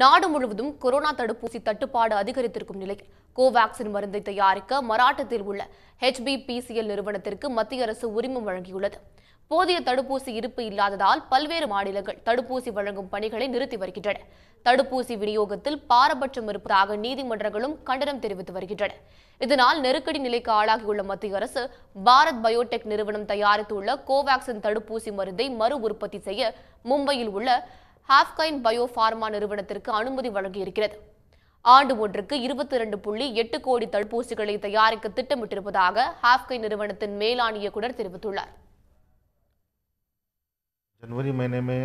நாடு முழுவதும் கொரோனா தடுப்பூசி தட்டுப்பாடு அதிகரித்திருக்கும் நிலையில் கோவாக்சின் மருந்தை தயாரிக்க மராட்டத்தில் உள்ள ஹெச்பிபிசிஎல் நிறுவனத்திற்கு மத்திய அரசு உரிமம் வழங்கியுள்ளது போதிய தடுப்பூசி இருப்பு இல்லாததால் பல்வேறு மாநிலங்கள் தடுப்பூசி வழங்கும் பணிகளை நிறுத்தி வருகின்றன தடுப்பூசி விநியோகத்தில் பாரபட்சம் இருப்பதாக நீதிமன்றங்களும் கண்டனம் தெரிவித்து வருகின்றன இதனால் நெருக்கடி நிலைக்கு ஆளாகியுள்ள மத்திய அரசு பாரத் பயோடெக் நிறுவனம் தயாரித்துள்ள கோவாக்சின் தடுப்பூசி மருந்தை மறு உற்பத்தி செய்ய மும்பையில் உள்ள ஹாஃப்கைன் பயோஃபார்மா நிறுவனத்திற்கு அனுமதி வழங்கியிருக்கிறது ஆண்டு ஒன்றுக்கு இருபத்தி இரண்டு जनवरी महीने में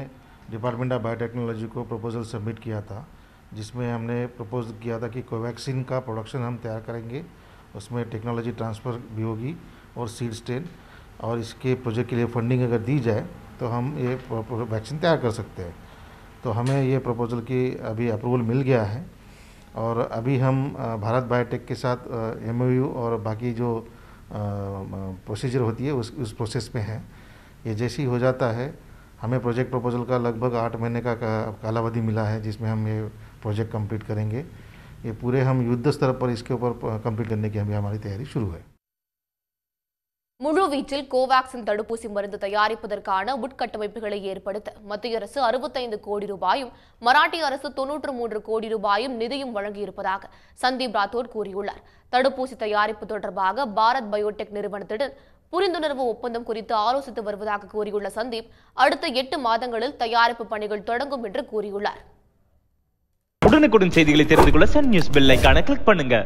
डिपार्टमेंट ऑफ बायोटेक्नोलॉजी को प्रपोजल सबमिट किया था जिसमें हमने प्रपोज किया था कि कोवैक्सीन का प्रोडक्शन हम तैयार करेंगे उसमें टेक्नोलॉजी ट्रांसफ़र भी होगी और सीड स्टेन और इसके प्रोजेक्ट के लिए फंडिंग अगर दी जाए तो हम ये वैक्सीन तैयार कर सकते हैं तो हमें ये प्रपोज़ल की अभी अप्रूवल मिल गया है और अभी हम भारत बायोटेक के साथ एम और बाकी जो प्रोसीजर होती है उस उस प्रोसेस में है ये जैसे ही हो जाता है हमें प्रोजेक्ट प्रपोजल का लगभग आठ महीने का कालावधि मिला है जिसमें हम ये प्रोजेक्ट कंप्लीट करेंगे ये पूरे हम युद्ध स्तर पर इसके ऊपर कंप्लीट करने की हमें हमारी तैयारी शुरू है முழு வீச்சில் கோவாக்சின் தடுப்பூசி மருந்து தயாரிப்பதற்கான உட்கட்டமைப்புகளை ஏற்படுத்த மத்திய அரசு அறுபத்தைந்து கோடி ரூபாயும் மராட்டிய அரசு தொன்னூற்று மூன்று கோடி ரூபாயும் நிதியும் வழங்கியிருப்பதாக சந்தீப் ராத்தோர் கூறியுள்ளார் தடுப்பூசி தயாரிப்பு தொடர்பாக பாரத் பயோடெக் நிறுவனத்துடன் புரிந்துணர்வு ஒப்பந்தம் குறித்து ஆலோசித்து வருவதாக கூறியுள்ள சந்தீப் அடுத்த எட்டு மாதங்களில் தயாரிப்பு பணிகள் தொடங்கும் என்று கூறியுள்ளார் உடனுக்குடன் செய்திகளை தெரிந்து கொள்ள சன் நியூஸ் பெல் கிளிக் பண்ணுங்க